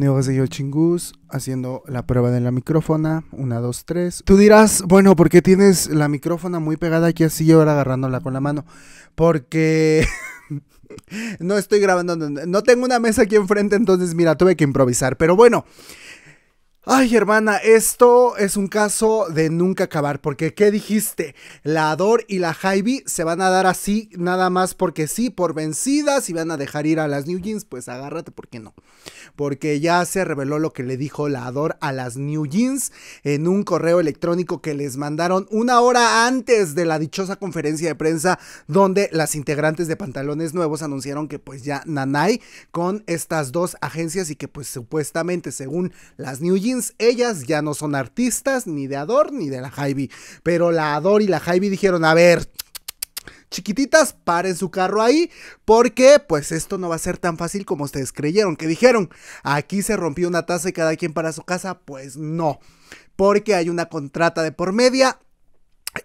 Neo de Chingús haciendo la prueba de la micrófona. Una, dos, tres. Tú dirás, bueno, porque tienes la micrófona muy pegada aquí así Yo ahora agarrándola con la mano? Porque no estoy grabando, no tengo una mesa aquí enfrente, entonces mira, tuve que improvisar. Pero bueno, Ay, hermana, esto es un caso de nunca acabar, porque ¿qué dijiste? La Ador y la Javi se van a dar así, nada más porque sí, por vencidas, y van a dejar ir a las New Jeans, pues agárrate, ¿por qué no? Porque ya se reveló lo que le dijo la Ador a las New Jeans en un correo electrónico que les mandaron una hora antes de la dichosa conferencia de prensa, donde las integrantes de Pantalones Nuevos anunciaron que pues ya Nanay con estas dos agencias y que pues supuestamente según las New Jeans, ellas ya no son artistas ni de Ador ni de la Javi. Pero la Ador y la Javi dijeron, a ver, chiquititas, paren su carro ahí, porque pues esto no va a ser tan fácil como ustedes creyeron, que dijeron, aquí se rompió una taza y cada quien para su casa, pues no, porque hay una contrata de por media,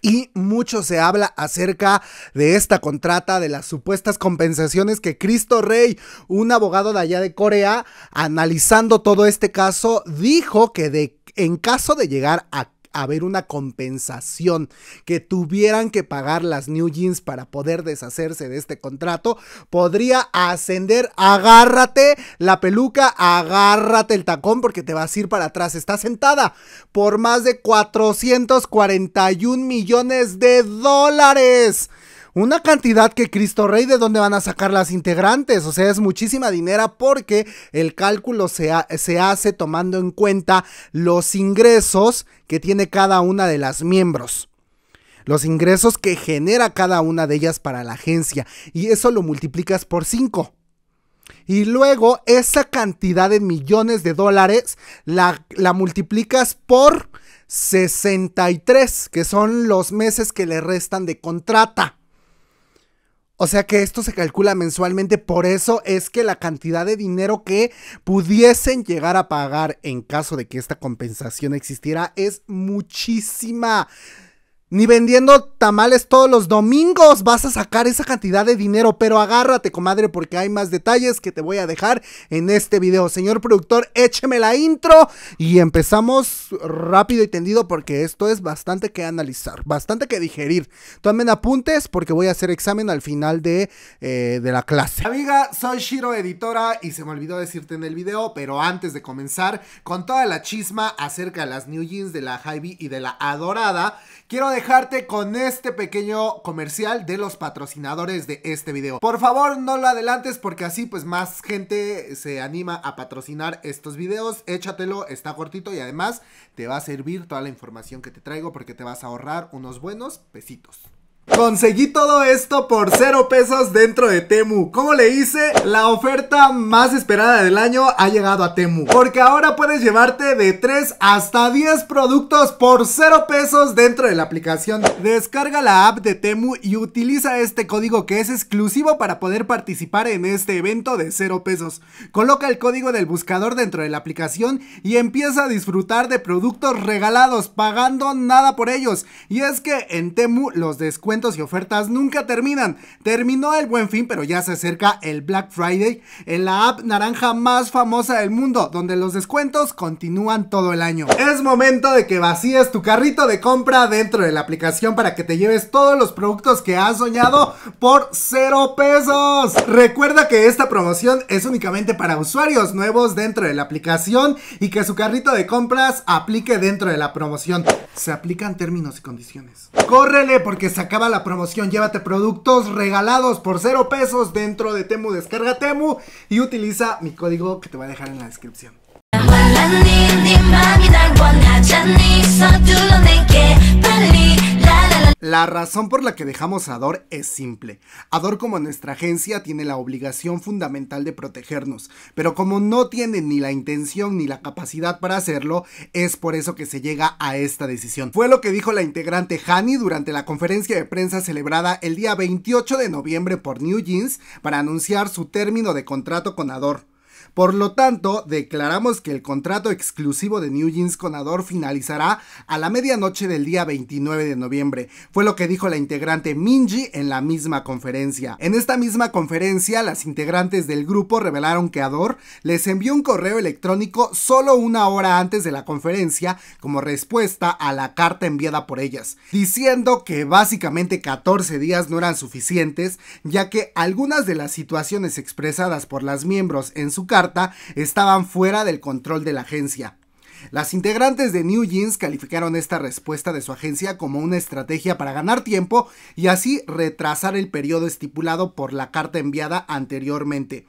y mucho se habla acerca de esta contrata, de las supuestas compensaciones que Cristo Rey, un abogado de allá de Corea, analizando todo este caso, dijo que de, en caso de llegar a haber una compensación, que tuvieran que pagar las New Jeans para poder deshacerse de este contrato, podría ascender, agárrate la peluca, agárrate el tacón porque te vas a ir para atrás, está sentada por más de 441 millones de dólares una cantidad que Cristo Rey de dónde van a sacar las integrantes. O sea, es muchísima dinero porque el cálculo se, se hace tomando en cuenta los ingresos que tiene cada una de las miembros los ingresos que genera cada una de ellas para la agencia y eso lo multiplicas por 5. Y luego esa cantidad de millones de dólares la, la, multiplicas por 63, que son los meses que le restan de contrata. O sea que esto se calcula mensualmente, por eso es que la cantidad de dinero que pudiesen llegar a pagar en caso de que esta compensación existiera es muchísima. Ni vendiendo tamales todos los domingos vas a sacar esa cantidad de dinero, pero agárrate, comadre, porque hay más detalles que te voy a dejar en este video. Señor productor, écheme la intro y empezamos rápido y tendido porque esto es bastante que analizar, bastante que digerir. Tomen apuntes porque voy a hacer examen al final de, eh, de la clase. Amiga, soy Shiro Editora y se me olvidó decirte en el video, pero antes de comenzar con toda la chisma acerca de las New Jeans, de la Hybe y de la Adorada, quiero dejarte con este pequeño comercial de los patrocinadores de este video. Por favor, no lo adelantes porque así pues más gente se anima a patrocinar estos videos. Échatelo, está cortito y además te va a servir toda la información que te traigo porque te vas a ahorrar unos buenos pesitos. Conseguí todo esto por 0 pesos dentro de Temu. Como le hice? La oferta más esperada del año ha llegado a Temu. Porque ahora puedes llevarte de 3 hasta 10 productos por 0 pesos dentro de la aplicación. Descarga la app de Temu y utiliza este código que es exclusivo para poder participar en este evento de 0 pesos. Coloca el código del buscador dentro de la aplicación y empieza a disfrutar de productos regalados pagando nada por ellos. Y es que en Temu los descuentos y ofertas nunca terminan. Terminó el buen fin, pero ya se acerca el Black Friday en la app naranja más famosa del mundo, donde los descuentos continúan todo el año. Es momento de que vacíes tu carrito de compra dentro de la aplicación para que te lleves todos los productos que has soñado por cero pesos. Recuerda que esta promoción es únicamente para usuarios nuevos dentro de la aplicación y que su carrito de compras aplique dentro de la promoción. Se aplican términos y condiciones. Córrele porque se acaba la promoción. Llévate productos regalados por cero pesos dentro de Temu. Descarga Temu y utiliza mi código que te voy a dejar en la descripción. La razón por la que dejamos a Ador es simple. Ador como nuestra agencia tiene la obligación fundamental de protegernos, pero como no tiene ni la intención ni la capacidad para hacerlo, es por eso que se llega a esta decisión. Fue lo que dijo la integrante Hani durante la conferencia de prensa celebrada el día 28 de noviembre por New Jeans para anunciar su término de contrato con Ador. Por lo tanto, declaramos que el contrato exclusivo de New Jeans con Ador finalizará a la medianoche del día 29 de noviembre. Fue lo que dijo la integrante Minji en la misma conferencia. En esta misma conferencia, las integrantes del grupo revelaron que Ador les envió un correo electrónico solo una hora antes de la conferencia como respuesta a la carta enviada por ellas, diciendo que básicamente 14 días no eran suficientes, ya que algunas de las situaciones expresadas por las miembros en su carta estaban fuera del control de la agencia. Las integrantes de New Jeans calificaron esta respuesta de su agencia como una estrategia para ganar tiempo y así retrasar el periodo estipulado por la carta enviada anteriormente.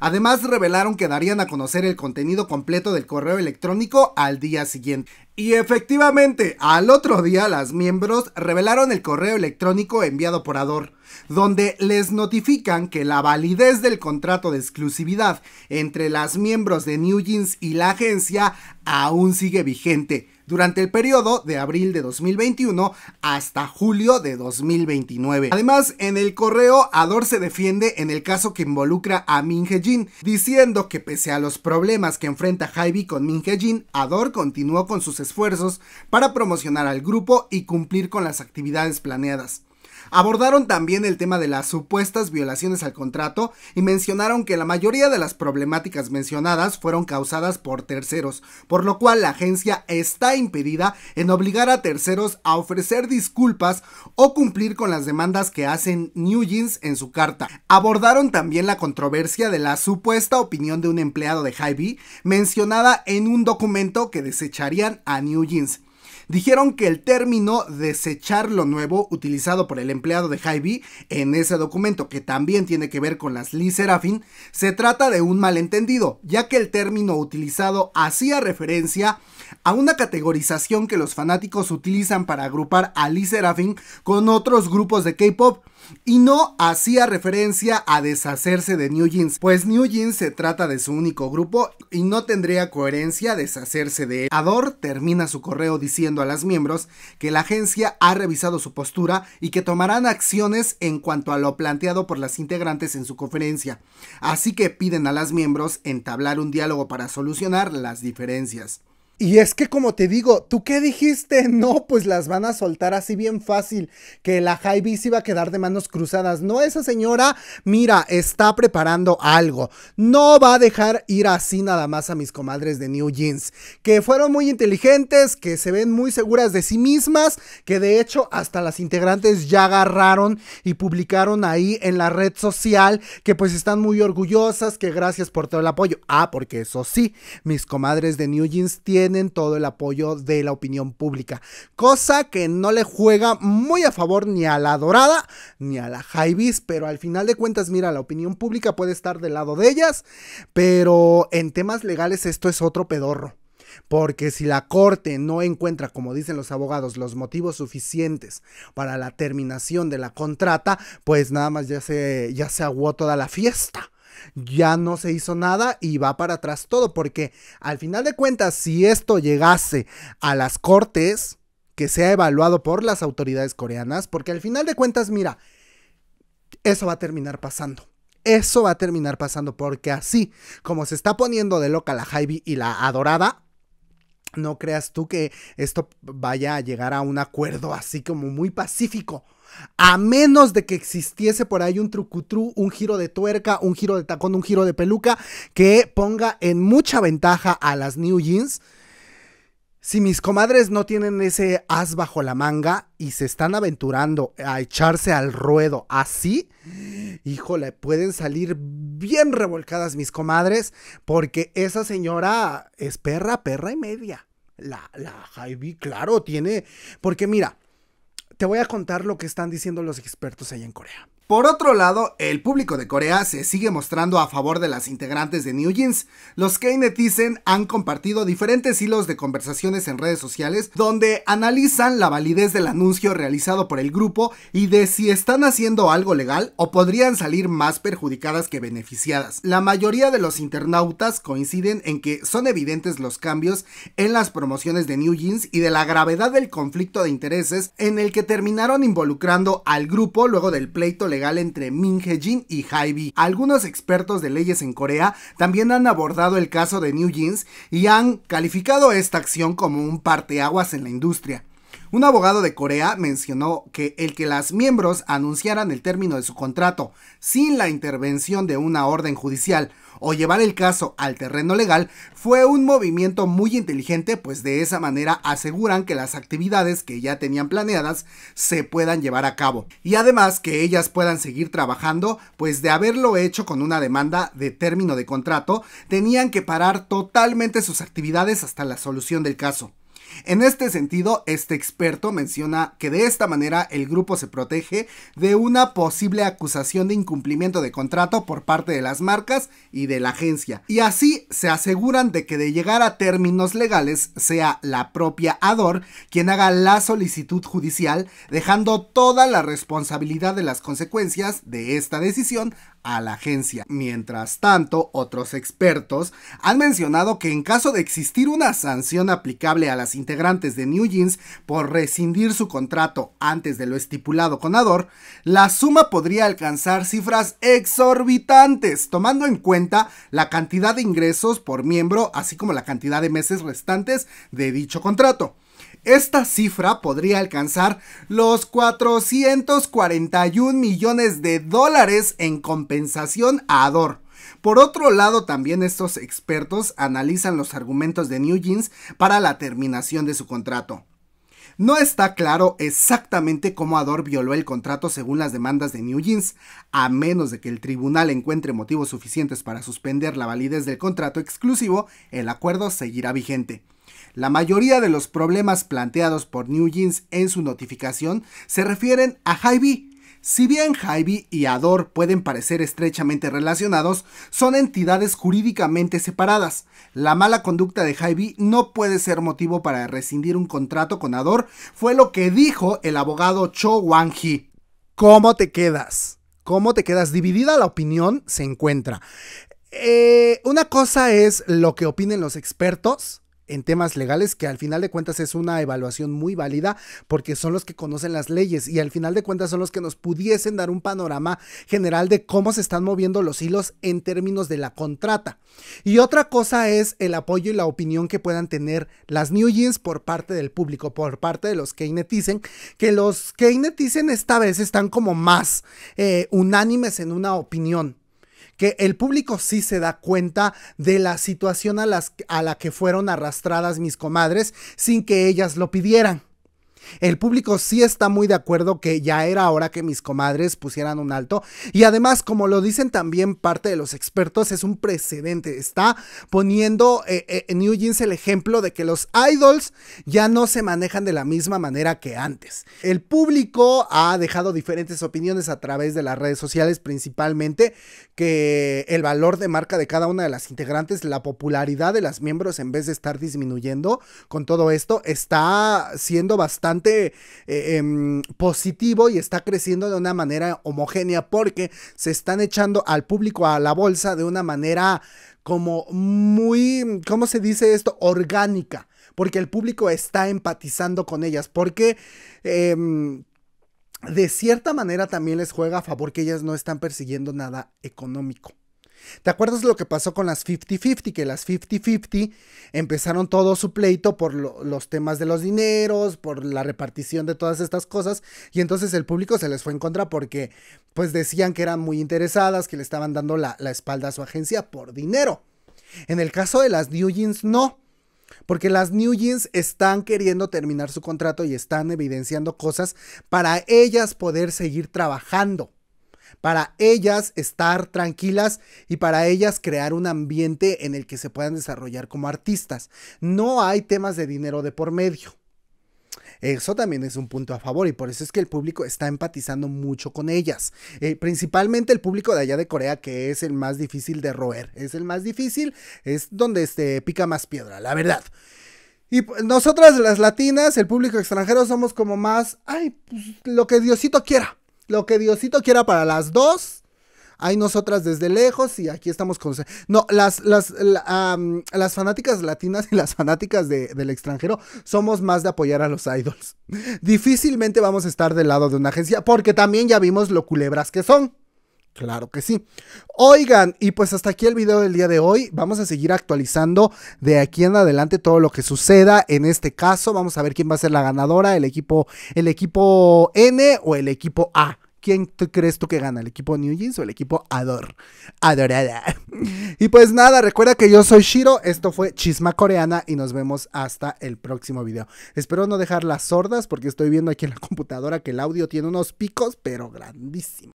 Además, revelaron que darían a conocer el contenido completo del correo electrónico al día siguiente. Y efectivamente, al otro día las miembros revelaron el correo electrónico enviado por Ador, donde les notifican que la validez del contrato de exclusividad entre las miembros de New Jeans y la agencia aún sigue vigente durante el periodo de abril de 2021 hasta julio de 2029. Además, en el correo, Ador se defiende en el caso que involucra a Min Jin, diciendo que pese a los problemas que enfrenta Hybe con Min Jin, Ador continuó con sus esfuerzos para promocionar al grupo y cumplir con las actividades planeadas. Abordaron también el tema de las supuestas violaciones al contrato y mencionaron que la mayoría de las problemáticas mencionadas fueron causadas por terceros, por lo cual la agencia está impedida en obligar a terceros a ofrecer disculpas o cumplir con las demandas que hacen New Jeans en su carta. Abordaron también la controversia de la supuesta opinión de un empleado de hy mencionada en un documento que desecharían a New Jeans dijeron que el término desechar lo nuevo utilizado por el empleado de hy en ese documento, que también tiene que ver con las Lee Serafin, se trata de un malentendido, ya que el término utilizado hacía referencia a una categorización que los fanáticos utilizan para agrupar a Lee Serafin con otros grupos de K-pop y no hacía referencia a deshacerse de New Jeans, pues New Jeans se trata de su único grupo y no tendría coherencia deshacerse de él. Ador termina su correo diciendo a las miembros que la agencia ha revisado su postura y que tomarán acciones en cuanto a lo planteado por las integrantes en su conferencia, así que piden a las miembros entablar un diálogo para solucionar las diferencias. Y es que como te digo, ¿tú qué dijiste? No, pues las van a soltar así bien fácil, que la high se iba a quedar de manos cruzadas. No, esa señora, mira, está preparando algo. No va a dejar ir así nada más a mis comadres de New Jeans, que fueron muy inteligentes, que se ven muy seguras de sí mismas, que de hecho hasta las integrantes ya agarraron y publicaron ahí en la red social que pues están muy orgullosas, que gracias por todo el apoyo. Ah, porque eso sí, mis comadres de New Jeans tienen tienen todo el apoyo de la opinión pública, cosa que no le juega muy a favor ni a la dorada ni a la Jaivis, pero al final de cuentas, mira, la opinión pública puede estar del lado de ellas, pero en temas legales esto es otro pedorro. Porque si la Corte no encuentra, como dicen los abogados, los motivos suficientes para la terminación de la contrata, pues nada más ya se, ya se aguó toda la fiesta ya no se hizo nada y va para atrás todo, porque al final de cuentas, si esto llegase a las cortes, que sea evaluado por las autoridades coreanas, porque al final de cuentas, mira, eso va a terminar pasando. Eso va a terminar pasando porque así como se está poniendo de loca la Javi y la adorada, no creas tú que esto vaya a llegar a un acuerdo así como muy pacífico. A menos de que existiese por ahí un trucutru, un giro de tuerca, un giro de tacón, un giro de peluca que ponga en mucha ventaja a las New Jeans si mis comadres no tienen ese as bajo la manga y se están aventurando a echarse al ruedo así, híjole, pueden salir bien revolcadas mis comadres porque esa señora es perra, perra y media. La, la Javi, claro, tiene... Porque mira, te voy a contar lo que están diciendo los expertos ahí en Corea. Por otro lado, el público de Corea se sigue mostrando a favor de las integrantes de New Jeans. Los K-Netizen han compartido diferentes hilos de conversaciones en redes sociales donde analizan la validez del anuncio realizado por el grupo y de si están haciendo algo legal o podrían salir más perjudicadas que beneficiadas. La mayoría de los internautas coinciden en que son evidentes los cambios en las promociones de New Jeans y de la gravedad del conflicto de intereses en el que terminaron involucrando al grupo luego del pleito legal legal entre Min Hye-jin y Hybe. Algunos expertos de leyes en Corea también han abordado el caso de New Jeans y han calificado esta acción como un parteaguas en la industria. Un abogado de Corea mencionó que el que las miembros anunciaran el término de su contrato sin la intervención de una orden judicial o llevar el caso al terreno legal fue un movimiento muy inteligente, pues de esa manera aseguran que las actividades que ya tenían planeadas se puedan llevar a cabo. Y además que ellas puedan seguir trabajando, pues de haberlo hecho con una demanda de término de contrato, tenían que parar totalmente sus actividades hasta la solución del caso. En este sentido, este experto menciona que de esta manera el grupo se protege de una posible acusación de incumplimiento de contrato por parte de las marcas y de la agencia. Y así se aseguran de que de llegar a términos legales sea la propia ADOR quien haga la solicitud judicial, dejando toda la responsabilidad de las consecuencias de esta decisión a la agencia. Mientras tanto, otros expertos han mencionado que en caso de existir una sanción aplicable a las integrantes de New Jeans por rescindir su contrato antes de lo estipulado con Ador, la suma podría alcanzar cifras exorbitantes, tomando en cuenta la cantidad de ingresos por miembro, así como la cantidad de meses restantes de dicho contrato. Esta cifra podría alcanzar los 441 millones de dólares en compensación a Ador. Por otro lado, también estos expertos analizan los argumentos de New Jeans para la terminación de su contrato. No está claro exactamente cómo Ador violó el contrato según las demandas de New Jeans, a menos de que el tribunal encuentre motivos suficientes para suspender la validez del contrato exclusivo, el acuerdo seguirá vigente. La mayoría de los problemas planteados por New Jeans en su notificación se refieren a Hybe. Si bien Hybe y Ador pueden parecer estrechamente relacionados, son entidades jurídicamente separadas. La mala conducta de Hybe no puede ser motivo para rescindir un contrato con Ador, fue lo que dijo el abogado Cho Wang-hee. ¿Cómo te quedas? ¿Cómo te quedas? Dividida la opinión se encuentra. Eh, una cosa es lo que opinen los expertos en temas legales, que al final de cuentas es una evaluación muy válida porque son los que conocen las leyes y al final de cuentas son los que nos pudiesen dar un panorama general de cómo se están moviendo los hilos en términos de la contrata. Y otra cosa es el apoyo y la opinión que puedan tener las New Jeans por parte del público, por parte de los Keyneticen, que los Keyneticen esta vez están como más eh, unánimes en una opinión que el público sí se da cuenta de la situación a, a la que fueron arrastradas mis comadres sin que ellas lo pidieran. El público sí está muy de acuerdo que ya era hora que mis comadres pusieran un alto. Y además, como lo dicen también parte de los expertos, es un precedente. Está poniendo eh, eh, en New Jeans el ejemplo de que los idols ya no se manejan de la misma manera que antes. El público ha dejado diferentes opiniones a través de las redes sociales, principalmente que el valor de marca de cada una de las integrantes, la popularidad de las miembros en vez de estar disminuyendo con todo esto, está siendo bastante eh, em, positivo y está creciendo de una manera homogénea porque se están echando al público a la bolsa de una manera como muy, ¿cómo se dice esto? Orgánica, porque el público está empatizando con ellas, porque... Em, de cierta manera también les juega a favor que ellas no están persiguiendo nada económico. ¿Te acuerdas lo que pasó con las 50-50? Que las 50-50 empezaron todo su pleito por los temas de los dineros, por la repartición de todas estas cosas, y entonces el público se les fue en contra porque pues decían que eran muy interesadas, que le estaban dando la, la espalda a su agencia por dinero. En el caso de las New Jeans, no. Porque las New Jeans están queriendo terminar su contrato y están evidenciando cosas para ellas poder seguir trabajando para ellas estar tranquilas y para ellas crear un ambiente en el que se puedan desarrollar como artistas. No hay temas de dinero de por medio. Eso también es un punto a favor y por eso es que el público está empatizando mucho con ellas. Eh, principalmente el público de allá de Corea, que es el más difícil de roer. Es el más difícil, es donde este, pica más piedra, la verdad. Y pues, nosotras las latinas, el público extranjero, somos como más, ay, pues, lo que Diosito quiera. Lo que Diosito quiera para las dos. Hay nosotras desde lejos y aquí estamos con... No, las, las, fanáticas latinas y las fanáticas del extranjero somos más de apoyar a los idols. Difícilmente vamos a estar del lado de una agencia porque también ya vimos lo culebras que son. Claro que sí. Oigan, y pues hasta aquí el video del día de hoy. Vamos a seguir actualizando de aquí en adelante todo lo que suceda. En este caso, vamos a ver quién va a ser la ganadora, el equipo, el equipo N o el equipo A. ¿Quién crees tú que gana? ¿El equipo New Jeans o el equipo Ador? Adorada. Y pues nada, recuerda que yo soy Shiro, esto fue Chisma Coreana y nos vemos hasta el próximo video. Espero no dejar las sordas porque estoy viendo aquí en la computadora que el audio tiene unos picos, pero grandísimo.